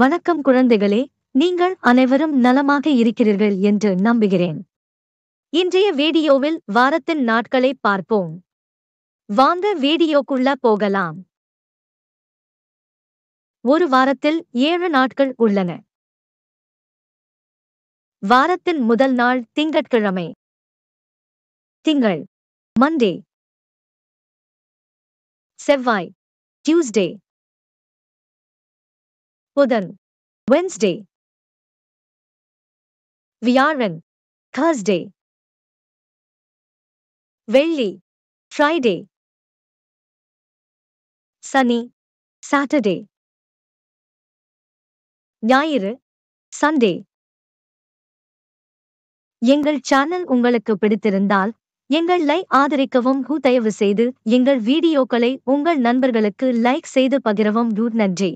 வணக்கம் குழந்தைகளே நீங்கள் அனைவரும் நலமாக இருக்கிறீர்கள் என்று நம்புகிறேன் இன்றைய வீடியோவில் வாரத்தின் நாட்களை பார்ப்போம் வாங்க வீடியோக்குள்ள போகலாம் ஒரு வாரத்தில் ஏழு நாட்கள் உள்ளன வாரத்தின் முதல் நாள் திங்கட்கிழமை திங்கள் மண்டே செவ்வாய் டியூஸ்டே புதன் வென்ஸ்டே வியாழன் தேர்ஸ்டே வெள்ளி ஃப்ரைடே சனி சாட்டர்டே ஞாயிறு சண்டே எங்கள் சேனல் உங்களுக்கு பிடித்திருந்தால் எங்கள் லைக் ஆதரிக்கவும் தயவு செய்து எங்கள் வீடியோக்களை உங்கள் நண்பர்களுக்கு லைக் செய்து பகிரவும் நன்றி